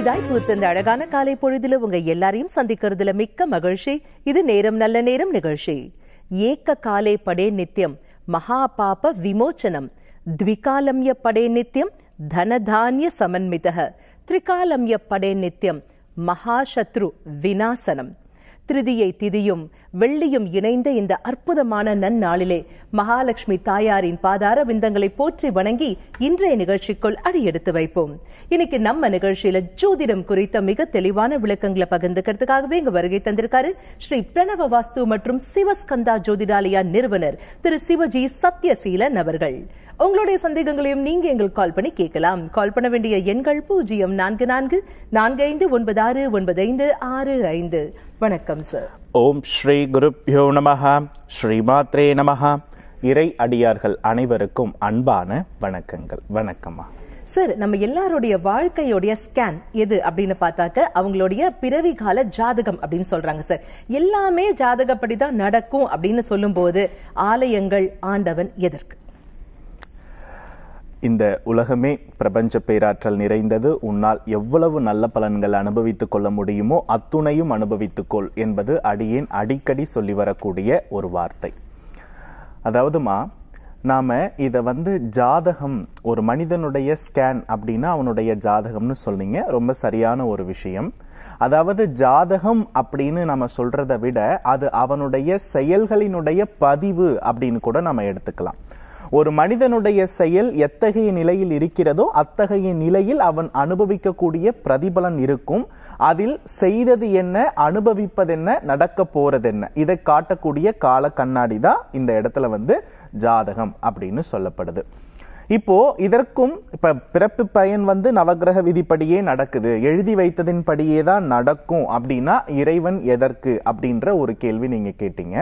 இதாய் பூத்த இந்த அழகான காலை பொழுதுல உங்க எல்லாரையும் சந்திக்கிறதுல மிக்க மகிழ்ச்சி இது நேரம் நல்ல நேரம் நிகழ்ச்சி ஏக்க காலை படே நித்தியம் மகா பாப விமோச்சனம் த்விகாலம்ய படே நித்தியம் தனதானிய சமன்மித திரிகாலம்ய படே நித்தியம் மகாசத்ரு விநாசனம் திருதியை திதியும் வெள்ளியும் இணைந்த இந்த அற்புதமான நன்னாளிலே மகாலட்சுமி தாயாரின் பாதார விந்தங்களை போற்றி வணங்கி இன்றைய நிகழ்ச்சிக்குள் அடியெடுத்து வைப்போம் இன்னைக்கு நம்ம நிகழ்ச்சியில ஜோதிடம் குறித்த மிக தெளிவான விளக்கங்களை பகிர்ந்துக்கிறதுக்காகவே இங்கு வருகை தந்திருக்காரு ஸ்ரீ பிரணவ வாஸ்து மற்றும் சிவஸ்கந்தா ஜோதிடாலயா நிறுவனர் திரு சிவஜி சத்யசீலன் அவர்கள் உங்களுடைய சந்தேகங்களையும் நீங்க எங்களுக்கு கால் பண்ணி கேட்கலாம் கால் பண்ண வேண்டிய எண்கள் பூஜ்ஜியம் நான்கு நான்கு நான்கு ஐந்து ஒன்பது ஆறு ஒன்பது ஐந்து ஆறு ஐந்து வணக்கம் சார் ஓம் ஸ்ரீ குருப்யோ நமஹா ஸ்ரீ மாத்ரே நமஹா இறை அடியார்கள் அனைவருக்கும் அன்பான வணக்கங்கள் வணக்கம்மா சார் நம்ம எல்லாருடைய வாழ்க்கையுடைய ஸ்கேன் எது அப்படின்னு பார்த்தாக்க அவங்களுடைய பிறவி கால ஜாதகம் அப்படின்னு சொல்றாங்க சார் எல்லாமே ஜாதகப்படி தான் நடக்கும் அப்படின்னு சொல்லும்போது ஆலயங்கள் ஆண்டவன் எதற்கு இந்த உலகமே பிரபஞ்ச பேராற்றல் நிறைந்தது உன்னால் எவ்வளவு நல்ல பலன்கள் அனுபவித்துக் கொள்ள முடியுமோ அத்துணையும் அனுபவித்துக்கொள் என்பது அடியேன் அடிக்கடி சொல்லி வரக்கூடிய ஒரு வார்த்தை அதாவதுமா நாம் இதை வந்து ஜாதகம் ஒரு மனிதனுடைய ஸ்கேன் அப்படின்னா அவனுடைய ஜாதகம்னு சொன்னீங்க ரொம்ப சரியான ஒரு விஷயம் அதாவது ஜாதகம் அப்படின்னு நம்ம சொல்கிறத விட அது அவனுடைய செயல்களினுடைய பதிவு அப்படின்னு கூட நம்ம எடுத்துக்கலாம் ஒரு மனிதனுடைய செயல் எத்தகைய நிலையில் இருக்கிறதோ அத்தகைய நிலையில் அவன் அனுபவிக்கக்கூடிய பிரதிபலன் இருக்கும் அதில் செய்தது என்ன அனுபவிப்பதென்ன நடக்க போறது என்ன இதை காட்டக்கூடிய கால கண்ணாடி தான் இந்த இடத்துல வந்து ஜாதகம் அப்படின்னு சொல்லப்படுது இப்போ இதற்கும் இப்ப பிறப்பு பயன் வந்து நவகிரக விதிப்படியே நடக்குது எழுதி வைத்ததின் படியே தான் நடக்கும் அப்படின்னா இறைவன் எதற்கு அப்படின்ற ஒரு கேள்வி நீங்க கேட்டீங்க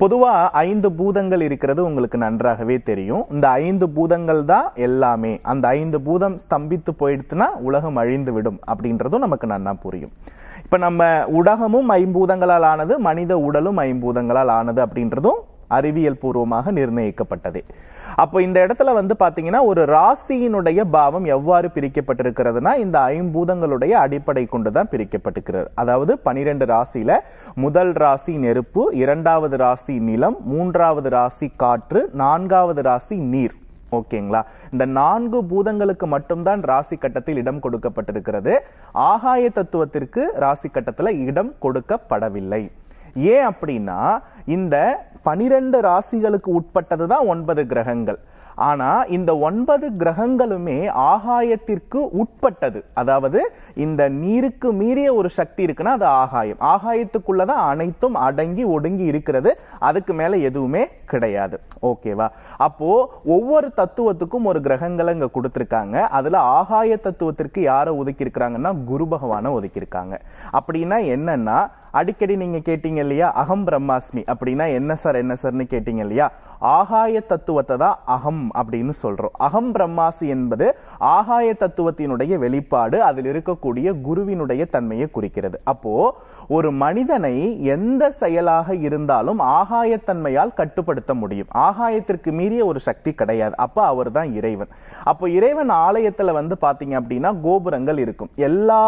பொதுவாக ஐந்து பூதங்கள் இருக்கிறது உங்களுக்கு நன்றாகவே தெரியும் இந்த ஐந்து பூதங்கள் தான் எல்லாமே அந்த ஐந்து பூதம் ஸ்தம்பித்து போயிடுத்துனா உலகம் அழிந்து விடும் அப்படின்றதும் நமக்கு நன்னா புரியும் இப்போ நம்ம உலகமும் ஐம்பூதங்களால் ஆனது மனித உடலும் ஐம்பூதங்களால் ஆனது அப்படின்றதும் அறிவியல் பூர்வமாக நிர்ணயிக்கப்பட்டது அப்போ இந்த இடத்துல வந்து பார்த்தீங்கன்னா ஒரு ராசியினுடைய பாவம் எவ்வாறு பிரிக்கப்பட்டிருக்கிறதுனா இந்த ஐம்பூதங்களுடைய அடிப்படை கொண்டு தான் பிரிக்கப்பட்டிருக்கிறது அதாவது பனிரெண்டு ராசியில முதல் ராசி நெருப்பு இரண்டாவது ராசி நிலம் மூன்றாவது ராசி காற்று நான்காவது ராசி நீர் ஓகேங்களா இந்த நான்கு பூதங்களுக்கு மட்டும்தான் ராசி கட்டத்தில் இடம் கொடுக்கப்பட்டிருக்கிறது ஆகாய தத்துவத்திற்கு ராசி கட்டத்தில் இடம் கொடுக்கப்படவில்லை ஏன் அப்படின்னா இந்த பனிரெண்டு ராசிகளுக்கு உட்பட்டது தான் ஒன்பது கிரகங்கள் ஆனால் இந்த ஒன்பது கிரகங்களுமே ஆகாயத்திற்கு உட்பட்டது அதாவது இந்த நீருக்கு மீறிய ஒரு சக்தி இருக்குன்னா அது ஆகாயம் ஆகாயத்துக்குள்ளதான் தான் அனைத்தும் அடங்கி ஒடுங்கி இருக்கிறது அதுக்கு மேலே எதுவுமே கிடையாது ஓகேவா அப்போ ஒவ்வொரு தத்துவத்துக்கும் ஒரு கிரகங்களை இங்க கொடுத்துருக்காங்க அதில் ஆகாய தத்துவத்திற்கு யாரை ஒதுக்கியிருக்கிறாங்கன்னா குரு பகவானை இருக்காங்க அப்படின்னா என்னன்னா அடிக்கடி நீங்கள் கேட்டீங்க இல்லையா அகம் பிரம்மாஸ்மி அப்படின்னா என்ன சார் என்ன சார்னு கேட்டீங்க இல்லையா ஆகாய தத்துவத்தை தான் அகம் அப்படின்னு சொல்கிறோம் அகம் பிரம்மாசி என்பது ஆகாய தத்துவத்தினுடைய வெளிப்பாடு அதில் இருக்கக்கூடிய குருவினுடைய தன்மையை குறிக்கிறது அப்போ ஒரு மனிதனை எந்த செயலாக இருந்தாலும் ஆகாயத்தன்மையால் கட்டுப்படுத்த முடியும் ஆகாயத்திற்கு மீறிய ஒரு சக்தி கிடையாது அப்போ அவர் தான் இறைவன் அப்போ இறைவன் ஆலயத்தில் வந்து பார்த்தீங்க அப்படின்னா கோபுரங்கள் இருக்கும் எல்லா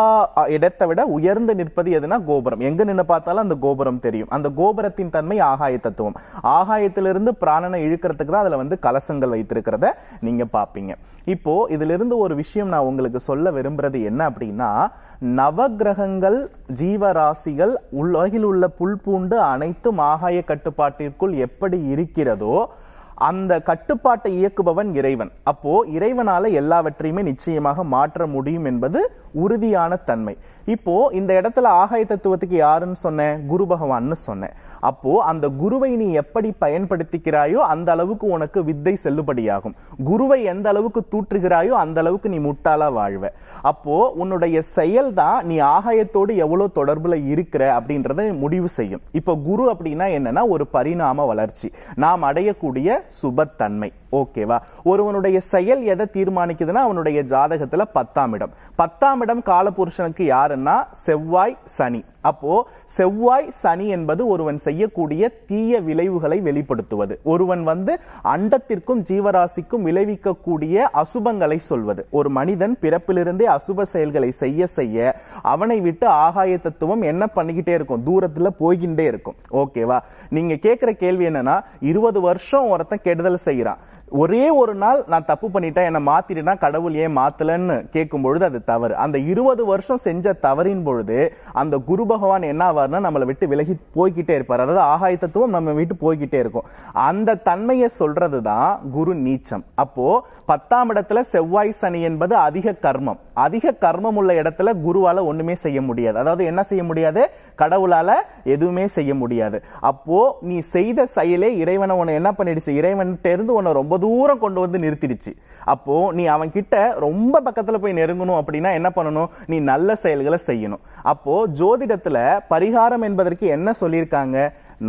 இடத்தை விட உயர்ந்து நிற்பது எதுனா கோபுரம் எங்கே நின்று பார்த்தாலும் அந்த கோபுரம் தெரியும் அந்த கோபுரத்தின் தன்மை ஆகாய தத்துவம் ஆகாயத்திலிருந்து பிராணனை இழுக்கிறதுக்கு தான் அதில் வந்து கலசங்கள் வைத்திருக்கிறத நீங்கள் பார்ப்பீங்க இப்போ இதிலிருந்து ஒரு விஷயம் நான் உங்களுக்கு சொல்ல விரும்புறது என்ன அப்படின்னா நவகிரகங்கள் ஜீவராசிகள் உலகில் உள்ள புல் பூண்டு அனைத்தும் ஆகாய கட்டுப்பாட்டிற்குள் எப்படி இருக்கிறதோ அந்த கட்டுப்பாட்டை இயக்குபவன் இறைவன் அப்போ இறைவனால எல்லாவற்றையுமே நிச்சயமாக மாற்ற முடியும் என்பது உறுதியான தன்மை இப்போ இந்த இடத்துல ஆகாய தத்துவத்துக்கு யாருன்னு சொன்னேன் குரு பகவான்னு சொன்னேன் அப்போ அந்த குருவை நீ எப்படி பயன்படுத்திக்கிறாயோ அந்த அளவுக்கு உனக்கு வித்தை செல்லுபடியாகும் குருவை எந்த அளவுக்கு தூற்றுகிறாயோ அந்த அளவுக்கு நீ முட்டாளா வாழ்வ அப்போ உன்னுடைய செயல் தான் நீ ஆகாயத்தோடு எவ்வளவு தொடர்புல இருக்கிற அப்படின்றத முடிவு செய்யும் இப்போ குரு அப்படின்னா என்னன்னா ஒரு பரிணாம வளர்ச்சி நாம் அடையக்கூடிய சுபத்தன்மை ஓகேவா ஒருவனுடைய செயல் எதை தீர்மானிக்குதுன்னா அவனுடைய ஜாதகத்துல பத்தாம் இடம் பத்தாம் இடம் காலபுருஷனுக்கு யாருன்னா செவ்வாய் சனி அப்போ செவ்வாய் சனி என்பது ஒருவன் செய்யக்கூடிய தீய விளைவுகளை வெளிப்படுத்துவது ஒருவன் வந்து அண்டத்திற்கும் ஜீவராசிக்கும் விளைவிக்கக்கூடிய அசுபங்களை சொல்வது ஒரு மனிதன் பிறப்பிலிருந்தே அசுப செயல்களை செய்ய செய்ய அவனை விட்டு ஆகாய தத்துவம் என்ன பண்ணிக்கிட்டே இருக்கும் தூரத்துல போய்கின்றே இருக்கும் ஓகேவா நீங்க கேட்கிற கேள்வி என்னன்னா இருபது வருஷம் ஒருத்தன் கெடுதல் செய்யறான் ஒரே ஒரு நாள் நான் தப்பு பண்ணிட்டேன் என்னை மாத்திட்டேன்னா கடவுள் ஏன் மாத்தலன்னு கேட்கும் பொழுது அது தவறு அந்த இருபது வருஷம் செஞ்ச தவறின் பொழுது அந்த குரு பகவான் என்ன ஆவார்னா நம்மளை விட்டு விலகி போய்கிட்டே இருப்பார் அதாவது ஆகாய தத்துவம் நம்ம விட்டு போய்கிட்டே இருக்கும் அந்த தன்மையை சொல்றது தான் குரு நீச்சம் அப்போ பத்தாம் இடத்துல செவ்வாய் சனி என்பது அதிக கர்மம் அதிக கர்மம் உள்ள இடத்துல குருவால ஒண்ணுமே செய்ய முடியாது அதாவது என்ன செய்ய முடியாது கடவுளால எதுவுமே செய்ய முடியாது அப்போ நீ செய்த செயலே இறைவனை உன்னை என்ன பண்ணிடுச்சு இறைவன் தெரிந்து உன்னை ரொம்ப தூரம் கொண்டு வந்து நிறுத்திடுச்சு அப்போ நீ அவன் கிட்ட ரொம்ப பக்கத்துல போய் நெருங்கணும் அப்படின்னா என்ன பண்ணணும் நீ நல்ல செயல்களை செய்யணும் அப்போ ஜோதிடத்துல பரிகாரம் என்பதற்கு என்ன சொல்லியிருக்காங்க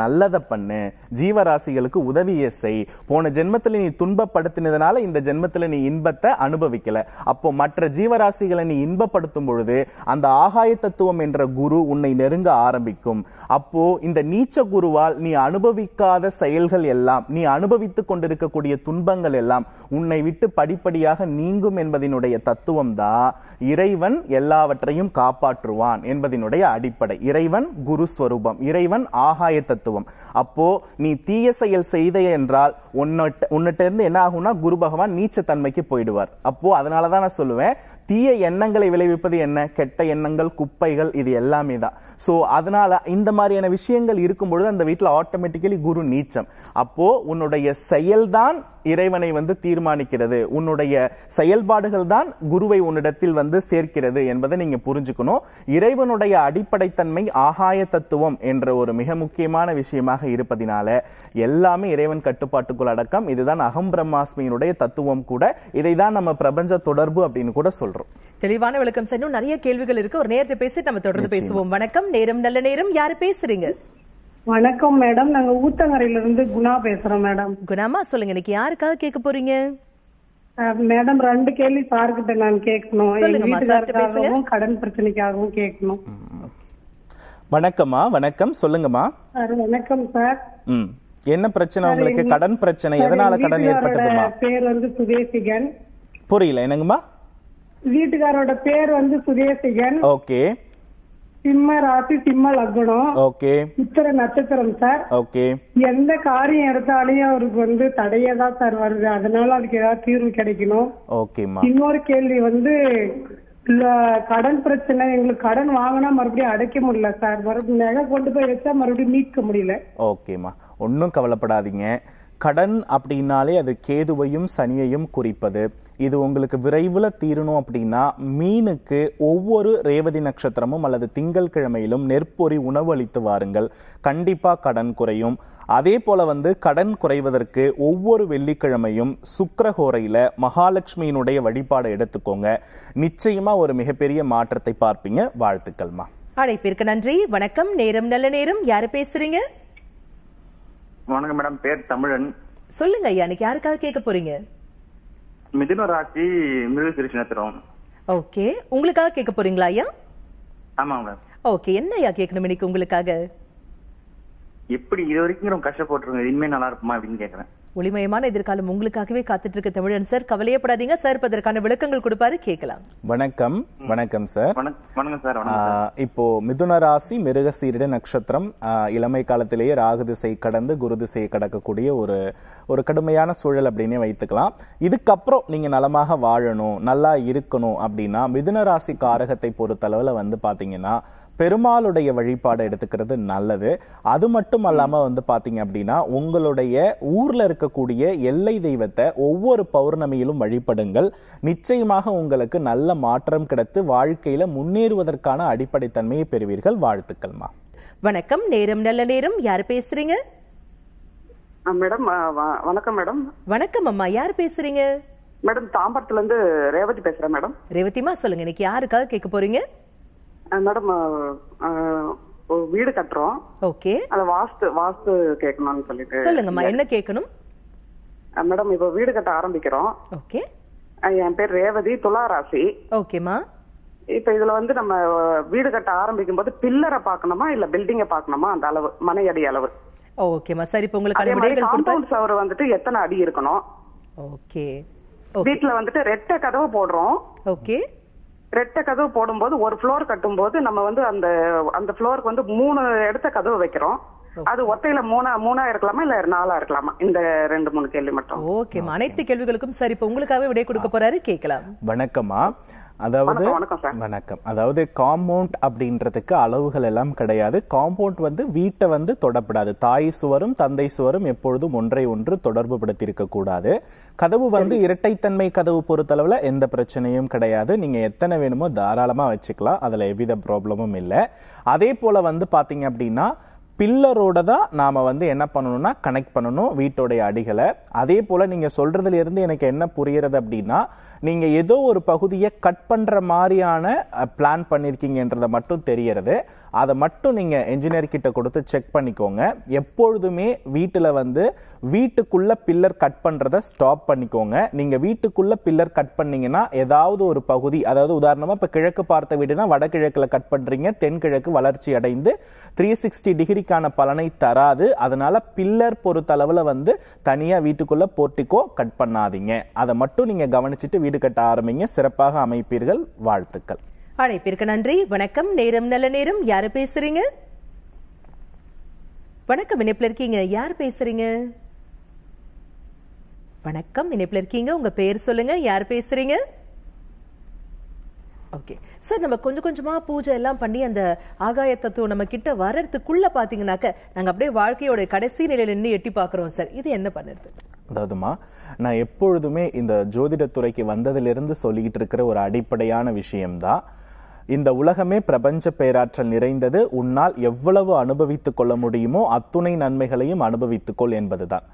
நல்லதை பண்ணு ஜீவராசிகளுக்கு உதவியை செய் போன ஜென்மத்தில் நீ துன்பப்படுத்தினதுனால இந்த ஜென்மத்தில் நீ இன்பத்தை அனுபவிக்கல அப்போ மற்ற ஜீவராசிகளை நீ இன்பப்படுத்தும் பொழுது அந்த ஆகாய தத்துவம் என்ற குரு உன்னை நெருங்க ஆரம்பிக்கும் அப்போ இந்த நீச்ச குருவால் நீ அனுபவிக்காத செயல்கள் எல்லாம் நீ அனுபவித்துக் கொண்டிருக்கக்கூடிய துன்பங்கள் எல்லாம் உன்னை விட்டு படிப்படியாக நீங்கும் என்பதனுடைய தத்துவம் தான் இறைவன் எல்லாவற்றையும் காப்பாற்றுவான் என்பதனுடைய அடிப்படை இறைவன் குரு ஸ்வரூபம் இறைவன் ஆகாய தத்துவம் தத்துவம் அப்போ நீ தீய செயல் செய்த என்றால் உன்னிட்ட இருந்து என்ன ஆகும்னா குரு பகவான் நீச்ச தன்மைக்கு போயிடுவார் அப்போ அதனாலதான் நான் சொல்லுவேன் தீய எண்ணங்களை விளைவிப்பது என்ன கெட்ட எண்ணங்கள் குப்பைகள் இது எல்லாமே தான் ஸோ அதனால இந்த மாதிரியான விஷயங்கள் இருக்கும்பொழுது அந்த வீட்டில் ஆட்டோமேட்டிக்கலி குரு நீச்சம் அப்போ உன்னுடைய செயல்தான் இறைவனை வந்து தீர்மானிக்கிறது உன்னுடைய செயல்பாடுகள் தான் குருவை உன்னிடத்தில் வந்து சேர்க்கிறது என்பதை நீங்க புரிஞ்சுக்கணும் இறைவனுடைய அடிப்படைத்தன்மை ஆகாய தத்துவம் என்ற ஒரு மிக முக்கியமான விஷயமாக இருப்பதினால எல்லாமே இறைவன் கட்டுப்பாட்டுக்குள் அடக்கம் இதுதான் அகம் பிரம்மாஸ்மியினுடைய தத்துவம் கூட இதை தான் நம்ம பிரபஞ்ச தொடர்பு அப்படின்னு கூட சொல்றோம் தெளிவான விளக்கம் செய்யணும் நிறைய கேள்விகள் இருக்கு ஒரு நேரத்தை பேசி நம்ம தொடர்ந்து பேசுவோம் வணக்கம் நேரம் நல்ல நேரம் யாரு பேசுறீங்க வணக்கம் மேடம் நாங்க ஊத்தங்கரையில இருந்து குணா பேசுறோம் மேடம் குணாமா சொல்லுங்க இன்னைக்கு யாருக்காக கேட்க போறீங்க மேடம் ரெண்டு கேள்வி சார்கிட்ட நான் கேட்கணும் எங்க கடன் பிரச்சனைக்காகவும் கேட்கணும் வணக்கம்மா வணக்கம் சொல்லுங்கம்மா சார் வணக்கம் சார் என்ன பிரச்சனை உங்களுக்கு கடன் பிரச்சனை எதனால கடன் ஏற்பட்டதுமா பேர் வந்து சுதேசிகன் புரியல என்னங்கம்மா வீட்டுக்காரோட பேர் வந்து சுதேசிகன் ஓகே சிம்ம ராசி சிம்ம லக்னம் ஓகே சித்திர நட்சத்திரம் சார் ஓகே எந்த காரியம் எடுத்தாலையும் அவருக்கு வந்து தடையே தான் சார் வருது அதனால அதுக்கு ஏதாவது தீர்வு கிடைக்கணும் ஓகேம்மா இன்னொரு கேள்வி வந்து கடன் பிரச்சனை எங்களுக்கு கடன் வாங்கினா மறுபடியும் அடைக்க முடியல சார் மறுபடியும் நகை கொண்டு போய் வச்சா மறுபடியும் மீட்க முடியல ஓகேம்மா ஒன்றும் கவலைப்படாதீங்க கடன் அப்படின்னாலே அது கேதுவையும் சனியையும் குறிப்பது இது உங்களுக்கு விரைவில் தீரணும் அப்படின்னா மீனுக்கு ஒவ்வொரு ரேவதி நட்சத்திரமும் அல்லது திங்கள் கிழமையிலும் நெற்பொறி உணவு அளித்து வாருங்கள் கண்டிப்பாக கடன் குறையும் அதே போல வந்து கடன் குறைவதற்கு ஒவ்வொரு வெள்ளிக்கிழமையும் சுக்கரகோரையில் மகாலட்சுமியினுடைய வழிபாடை எடுத்துக்கோங்க நிச்சயமா ஒரு மிகப்பெரிய மாற்றத்தை பார்ப்பீங்க வாழ்த்துக்கள்மா அழைப்பிற்கு நன்றி வணக்கம் நேரம் நல்ல நேரம் யாரு பேசுறீங்க வணக்கம் மேடம் பேர் தமிழன் சொல்லுங்க ஐயா இன்னைக்கு யாருக்காக கேட்க போறீங்க மிதுன ராசி மிருக திருச்சி ஓகே உங்களுக்காக கேட்க போறீங்களா ஐயா ஆமா மேடம் ஓகே என்ன ஐயா கேட்கணும் இன்னைக்கு உங்களுக்காக எப்படி இது வரைக்கும் ரொம்ப கஷ்டப்பட்டுருங்க இனிமே நல்லா இருக்குமா அப்படின்னு கேக்குறேன் ஒளிமயமான எதிர்காலம் உங்களுக்காகவே காத்துட்டு இருக்க தமிழன் சார் கவலையப்படாதீங்க சார் இப்போ அதற்கான விளக்கங்கள் கொடுப்பாரு கேட்கலாம் வணக்கம் வணக்கம் சார் வணக்கம் சார் இப்போ மிதுன ராசி மிருகசீரிட நட்சத்திரம் இளமை காலத்திலேயே ராகு திசை கடந்து குரு திசையை கடக்கக்கூடிய ஒரு ஒரு கடுமையான சூழல் அப்படின்னே வைத்துக்கலாம் இதுக்கப்புறம் நீங்க நலமாக வாழணும் நல்லா இருக்கணும் அப்படின்னா மிதுன ராசி காரகத்தை பொறுத்தளவுல வந்து பாத்தீங்கன்னா பெருமாளுடைய வழிபாடு எடுத்துக்கிறது நல்லது அது மட்டும் அல்லாமல் வந்து பாத்தீங்க அப்படின்னா உங்களுடைய ஊரில் இருக்கக்கூடிய எல்லை தெய்வத்தை ஒவ்வொரு பௌர்ணமியிலும் வழிபடுங்கள் நிச்சயமாக உங்களுக்கு நல்ல மாற்றம் கிடைத்து வாழ்க்கையில் முன்னேறுவதற்கான அடிப்படை தன்மையை பெறுவீர்கள் வாழ்த்துக்கள்மா வணக்கம் நேரம் நல்ல நேரம் யார் பேசுறீங்க மேடம் வணக்கம் மேடம் வணக்கம் அம்மா யார் பேசுறீங்க மேடம் தாம்பரத்துல இருந்து ரேவதி பேசுறேன் மேடம் ரேவதிமா சொல்லுங்க இன்னைக்கு யாருக்காக கேட்க போறீங்க மேடம் uh, uh, வீடு கட்டுறோம் ஓகே அத வாஸ்து வாஸ்து கேட்கணும்னு சொல்லிட்டு சொல்லுங்கம்மா என்ன கேட்கணும் மேடம் இப்போ வீடு கட்ட ஆரம்பிக்கிறோம் ஓகே என் பேர் ரேவதி துலா ராசி ஓகேம்மா இப்ப இதுல வந்து நம்ம வீடு கட்ட ஆரம்பிக்கும் போது பில்லரை பாக்கணுமா இல்ல பில்டிங்க பாக்கணுமா அந்த அளவு மனையடி அளவு ஓகேம்மா சரி இப்போ உங்களுக்கு காம்பவுண்ட் சவர் வந்துட்டு எத்தனை அடி இருக்கணும் ஓகே வீட்ல வந்துட்டு ரெட்டை கதவை போடுறோம் ஓகே ரெட்ட கதவு போடும்போது ஒரு ஃப்ளோர் கட்டும்போது நம்ம வந்து அந்த அந்த ஃப்ளோருக்கு வந்து மூணு இடத்த கதவு வைக்கிறோம் அது ஒத்தையில மூணா மூணா இருக்கலாமா இல்ல நாலா இருக்கலாமா இந்த ரெண்டு மூணு கேள்வி மட்டும் ஓகே அனைத்து கேள்விகளுக்கும் சரி இப்ப உங்களுக்காக விடை கொடுக்க போறாரு கேட்கலாம் வணக்கம்மா அதாவது வணக்கம் அதாவது காம்பவுண்ட் அப்படின்றதுக்கு அளவுகள் எல்லாம் கிடையாது காம்பவுண்ட் வந்து வீட்டை வந்து தொடப்படாது தாய் சுவரும் தந்தை சுவரும் எப்பொழுதும் ஒன்றை ஒன்று தொடர்பு படுத்தியிருக்க கூடாது கதவு வந்து இரட்டைத்தன்மை கதவு பொறுத்தளவுல எந்த பிரச்சனையும் கிடையாது நீங்க எத்தனை வேணுமோ தாராளமா வச்சுக்கலாம் அதுல எவ்வித ப்ராப்ளமும் இல்லை அதே போல வந்து பாத்தீங்க அப்படின்னா பில்லரோட தான் நாம் வந்து என்ன பண்ணணும்னா கனெக்ட் பண்ணணும் வீட்டோடைய அடிகளை அதே போல் நீங்கள் சொல்கிறதுலேருந்து எனக்கு என்ன புரிகிறது அப்படின்னா நீங்கள் ஏதோ ஒரு பகுதியை கட் பண்ணுற மாதிரியான பிளான் பண்ணியிருக்கீங்கன்றதை மட்டும் தெரியறது அதை மட்டும் நீங்கள் என்ஜினியர் கிட்ட கொடுத்து செக் பண்ணிக்கோங்க எப்பொழுதுமே வீட்டில் வந்து வீட்டுக்குள்ளே பில்லர் கட் பண்ணுறத ஸ்டாப் பண்ணிக்கோங்க நீங்கள் வீட்டுக்குள்ளே பில்லர் கட் பண்ணீங்கன்னா ஏதாவது ஒரு பகுதி அதாவது உதாரணமாக இப்போ கிழக்கு பார்த்த வீடுனா வடகிழக்கில் கட் பண்ணுறீங்க தென்கிழக்கு வளர்ச்சி அடைந்து த்ரீ சிக்ஸ்டி டிகிரிக்கான பலனை தராது அதனால் பில்லர் பொறுத்தளவில் வந்து தனியாக வீட்டுக்குள்ளே போர்ட்டிக்கோ கட் பண்ணாதீங்க அதை மட்டும் நீங்கள் கவனிச்சுட்டு வீடு கட்ட ஆரம்பிங்க சிறப்பாக அமைப்பீர்கள் வாழ்த்துக்கள் அழைப்பிற்கு நன்றி வணக்கம் நேரம் நல்ல நேரம் யாரு பேசுறீங்க வணக்கம் இணைப்பில் இருக்கீங்க யார் பேசுறீங்க வணக்கம் இணைப்பில் இருக்கீங்க உங்க பேர் சொல்லுங்க யார் பேசுறீங்க ஓகே சார் நம்ம கொஞ்சம் கொஞ்சமா பூஜை எல்லாம் பண்ணி அந்த ஆகாய தத்துவம் நம்ம கிட்ட வர்றதுக்குள்ள பாத்தீங்கன்னாக்க நாங்க அப்படியே வாழ்க்கையோட கடைசி நிலையில நின்று எட்டி பாக்குறோம் சார் இது என்ன பண்ணுறது அதாவதுமா நான் எப்பொழுதுமே இந்த ஜோதிடத்துறைக்கு வந்ததிலிருந்து சொல்லிக்கிட்டு இருக்கிற ஒரு அடிப்படையான விஷயம்தான் இந்த உலகமே பிரபஞ்ச பேராற்றல் நிறைந்தது உன்னால் எவ்வளவு அனுபவித்துக் கொள்ள முடியுமோ அத்துணை நன்மைகளையும் அனுபவித்துக்கொள் என்பதுதான்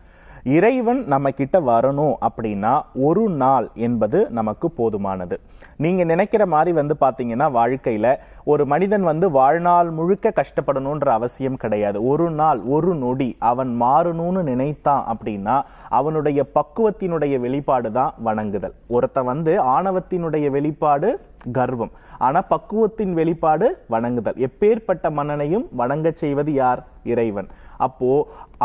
இறைவன் நம்ம கிட்ட வரணும் அப்படின்னா ஒரு நாள் என்பது நமக்கு போதுமானது நீங்க நினைக்கிற மாதிரி வந்து பாத்தீங்கன்னா வாழ்க்கையில ஒரு மனிதன் வந்து வாழ்நாள் முழுக்க கஷ்டப்படணுன்ற அவசியம் கிடையாது ஒரு நாள் ஒரு நொடி அவன் மாறணும்னு நினைத்தான் அப்படின்னா அவனுடைய பக்குவத்தினுடைய வெளிப்பாடு தான் வணங்குதல் ஒருத்த வந்து ஆணவத்தினுடைய வெளிப்பாடு கர்வம் ஆனால் பக்குவத்தின் வெளிப்பாடு வணங்குதல் எப்பேற்பட்ட மன்னனையும் வணங்க செய்வது யார் இறைவன் அப்போ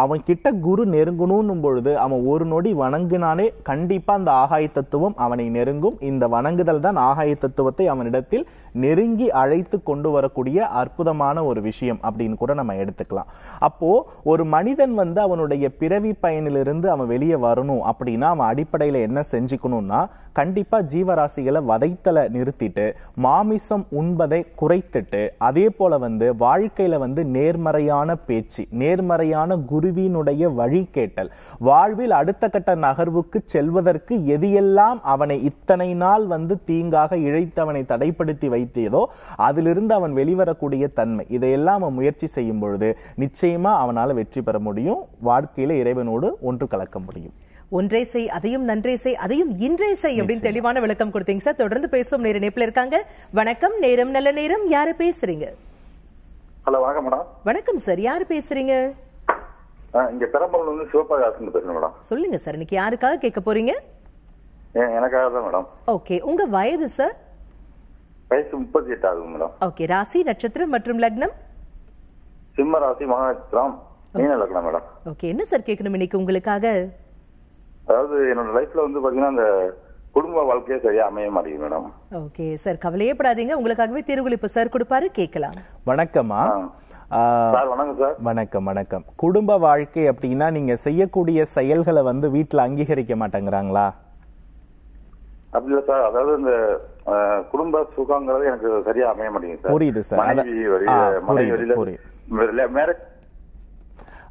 அவன் கிட்ட குரு நெருங்கணும் பொழுது அவன் ஒரு நொடி வணங்கினானே கண்டிப்பா அந்த ஆகாய தத்துவம் அவனை நெருங்கும் இந்த வணங்குதல் தான் ஆகாய தத்துவத்தை அவனிடத்தில் நெருங்கி அழைத்து கொண்டு வரக்கூடிய அற்புதமான ஒரு விஷயம் அப்படின்னு கூட நம்ம எடுத்துக்கலாம் அப்போ ஒரு மனிதன் வந்து அவனுடைய பிறவி பயனிலிருந்து அவன் வெளியே வரணும் அப்படின்னா அவன் அடிப்படையில என்ன செஞ்சுக்கணும்னா கண்டிப்பாக ஜீவராசிகளை வதைத்தலை நிறுத்திட்டு மாமிசம் உண்பதை குறைத்துட்டு அதே போல் வந்து வாழ்க்கையில் வந்து நேர்மறையான பேச்சு நேர்மறையான குருவினுடைய வழி கேட்டல் வாழ்வில் அடுத்த கட்ட நகர்வுக்கு செல்வதற்கு எதையெல்லாம் அவனை இத்தனை நாள் வந்து தீங்காக இழைத்தவனை தடைப்படுத்தி வைத்ததோ அதிலிருந்து அவன் வெளிவரக்கூடிய தன்மை இதையெல்லாம் அவன் முயற்சி செய்யும் பொழுது நிச்சயமா அவனால் வெற்றி பெற முடியும் வாழ்க்கையில் இறைவனோடு ஒன்று கலக்க முடியும் ஒன்றே செய் அதையும் நன்றே செய் அதையும் இன்றே செய் அப்படின்னு தெளிவான விளக்கம் கொடுத்தீங்க சார் தொடர்ந்து பேசும் நேரம் இணைப்புல இருக்காங்க வணக்கம் நேரம் நல்ல நேரம் யாரு பேசுறீங்க ஹலோ வாங்க மேடம் வணக்கம் சார் யாரு பேசுறீங்க இங்க பெரம்பலூர்ல இருந்து சிவபிரகாசன் பேசுறேன் மேடம் சொல்லுங்க சார் இன்னைக்கு யாருக்காக கேட்க போறீங்க எனக்காக தான் மேடம் ஓகே உங்க வயது சார் வயசு முப்பத்தி எட்டு ஆகும் மேடம் ஓகே ராசி நட்சத்திரம் மற்றும் லக்னம் சிம்ம ராசி மகா நட்சத்திரம் மீன லக்னம் மேடம் ஓகே என்ன சார் கேட்கணும் இன்னைக்கு உங்களுக்காக அதாவது என்னோட லைஃப்ல வந்து பாத்தீங்கன்னா அந்த குடும்ப வாழ்க்கையே சரியா அமைய மாட்டேங்குது மேடம் ஓகே சார் கவலையே படாதீங்க உங்களுக்காகவே தீர்வளிப்பு சார் கொடுப்பாரு கேட்கலாம் வணக்கம்மா வணக்கம் சார் வணக்கம் வணக்கம் குடும்ப வாழ்க்கை அப்படின்னா நீங்க செய்யக்கூடிய செயல்களை வந்து வீட்டுல அங்கீகரிக்க மாட்டேங்கிறாங்களா அப்படி சார் அதாவது இந்த குடும்ப சுகங்கிறது எனக்கு சரியா அமைய மாட்டேங்குது சார் புரியுது சார் மனைவி வெளியில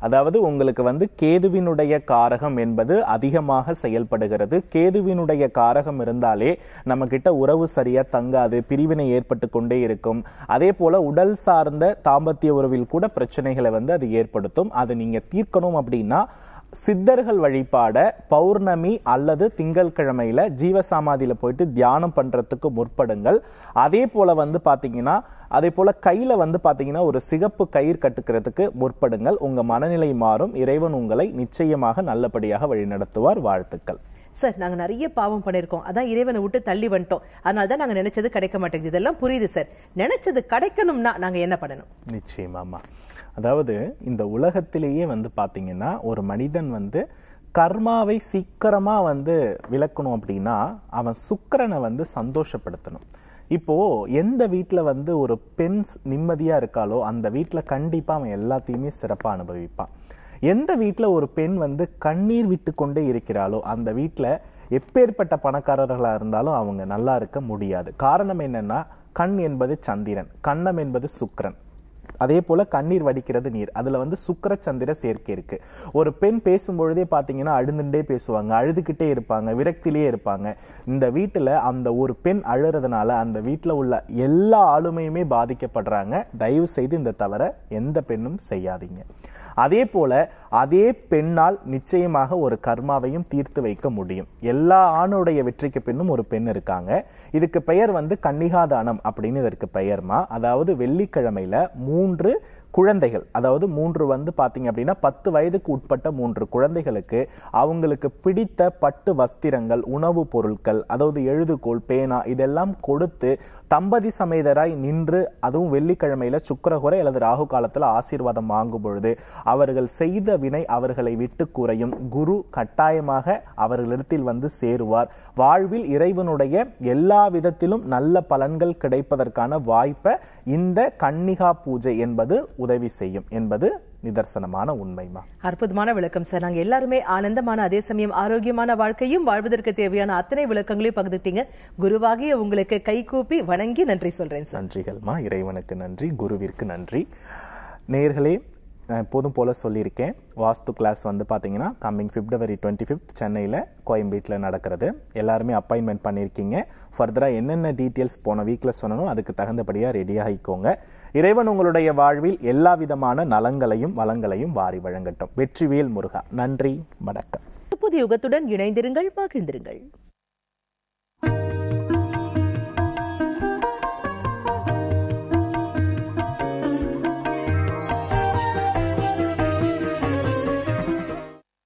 அதாவது உங்களுக்கு வந்து கேதுவினுடைய காரகம் என்பது அதிகமாக செயல்படுகிறது கேதுவினுடைய காரகம் இருந்தாலே நம்ம கிட்ட உறவு சரியா தங்காது பிரிவினை ஏற்பட்டு கொண்டே இருக்கும் அதே போல உடல் சார்ந்த தாம்பத்திய உறவில் கூட பிரச்சனைகளை வந்து அது ஏற்படுத்தும் அதை நீங்க தீர்க்கணும் அப்படின்னா சித்தர்கள் வழிபாட பௌர்ணமி அல்லது கிழமையில ஜீவசாமாதியில் போயிட்டு தியானம் பண்ணுறதுக்கு முற்படுங்கள் அதே போல் வந்து பார்த்தீங்கன்னா அதே போல் கையில் வந்து பார்த்தீங்கன்னா ஒரு சிகப்பு கயிறு கட்டுக்கிறதுக்கு முற்படுங்கள் உங்கள் மனநிலை மாறும் இறைவன் உங்களை நிச்சயமாக நல்லபடியாக வழிநடத்துவார் வாழ்த்துக்கள் சார் நாங்கள் நிறைய பாவம் பண்ணியிருக்கோம் அதான் இறைவனை விட்டு தள்ளி வந்துட்டோம் அதனால தான் நாங்கள் நினைச்சது கிடைக்க மாட்டேங்குது இதெல்லாம் புரியுது சார் நினைச்சது கிடைக்கணும்னா நாங்கள் என்ன பண்ணணும் நிச்சயமாமா அதாவது இந்த உலகத்திலேயே வந்து பார்த்திங்கன்னா ஒரு மனிதன் வந்து கர்மாவை சீக்கிரமாக வந்து விளக்கணும் அப்படின்னா அவன் சுக்கரனை வந்து சந்தோஷப்படுத்தணும் இப்போது எந்த வீட்டில் வந்து ஒரு பெண் நிம்மதியாக இருக்காளோ அந்த வீட்டில் கண்டிப்பாக அவன் எல்லாத்தையுமே சிறப்பாக அனுபவிப்பான் எந்த வீட்டில் ஒரு பெண் வந்து கண்ணீர் விட்டு கொண்டே இருக்கிறாளோ அந்த வீட்டில் எப்பேற்பட்ட பணக்காரர்களாக இருந்தாலும் அவங்க நல்லா இருக்க முடியாது காரணம் என்னென்னா கண் என்பது சந்திரன் கண்ணம் என்பது சுக்கரன் அதே போல் கண்ணீர் வடிக்கிறது நீர் அதில் வந்து சுக்கரச்சந்திர சேர்க்கை இருக்கு ஒரு பெண் பேசும்பொழுதே பார்த்தீங்கன்னா அழுதுண்டே பேசுவாங்க அழுதுகிட்டே இருப்பாங்க விரக்திலேயே இருப்பாங்க இந்த வீட்டில் அந்த ஒரு பெண் அழுறதுனால அந்த வீட்டில் உள்ள எல்லா ஆளுமையுமே பாதிக்கப்படுறாங்க தயவு செய்து இந்த தவறை எந்த பெண்ணும் செய்யாதீங்க அதே போல அதே பெண்ணால் நிச்சயமாக ஒரு கர்மாவையும் தீர்த்து வைக்க முடியும் எல்லா ஆணுடைய வெற்றிக்கு பின்னும் ஒரு பெண் இருக்காங்க இதுக்கு பெயர் வந்து கன்னிகாதானம் அப்படின்னு இதற்கு பெயர்மா அதாவது வெள்ளிக்கிழமையில மூன்று குழந்தைகள் அதாவது மூன்று வந்து பார்த்தீங்க அப்படின்னா பத்து வயதுக்கு உட்பட்ட மூன்று குழந்தைகளுக்கு அவங்களுக்கு பிடித்த பட்டு வஸ்திரங்கள் உணவுப் பொருட்கள் அதாவது எழுதுகோள் பேனா இதெல்லாம் கொடுத்து தம்பதி சமேதராய் நின்று அதுவும் வெள்ளிக்கிழமையில சுக்கரகுரை அல்லது ராகு காலத்தில் ஆசீர்வாதம் வாங்கும் பொழுது அவர்கள் செய்த வினை அவர்களை விட்டு குறையும் குரு கட்டாயமாக அவர்களிடத்தில் வந்து சேருவார் வாழ்வில் இறைவனுடைய எல்லா விதத்திலும் நல்ல பலன்கள் கிடைப்பதற்கான வாய்ப்பை இந்த கன்னிகா பூஜை என்பது உதவி செய்யும் என்பது நிதர்சனமான உண்மைமா அற்புதமான விளக்கம் சார் நாங்க எல்லாருமே ஆனந்தமான அதே சமயம் ஆரோக்கியமான வாழ்க்கையும் வாழ்வதற்கு தேவையான அத்தனை விளக்கங்களையும் பகிர்ந்துட்டீங்க குருவாகிய உங்களுக்கு கைகூப்பி வணங்கி நன்றி சொல்றேன் சார் நன்றிகள்மா இறைவனுக்கு நன்றி குருவிற்கு நன்றி நேர்களே நான் எப்போதும் போல் சொல்லியிருக்கேன் வாஸ்து கிளாஸ் வந்து பார்த்தீங்கன்னா கம்மிங் பிப்ரவரி டுவெண்ட்டி ஃபிஃப்த் சென்னையில் கோயம்பேட்டில் நடக்கிறது எல்லாருமே அப்பாயின்மெண்ட் பண்ணியிருக்கீங்க ஃபர்தராக என்னென்ன டீட்டெயில்ஸ் போன வீக்கில் சொன்னனோ அதுக்கு தகுந்தபடியாக ரெடி ஆகிக்கோங்க இறைவன் உங்களுடைய வாழ்வில் எல்லா விதமான நலங்களையும் வளங்களையும் வாரி வழங்கட்டும் வெற்றிவேல் முருகா நன்றி வணக்கம் புதிய யுகத்துடன் இணைந்திருங்கள் மகிழ்ந்திருங்கள்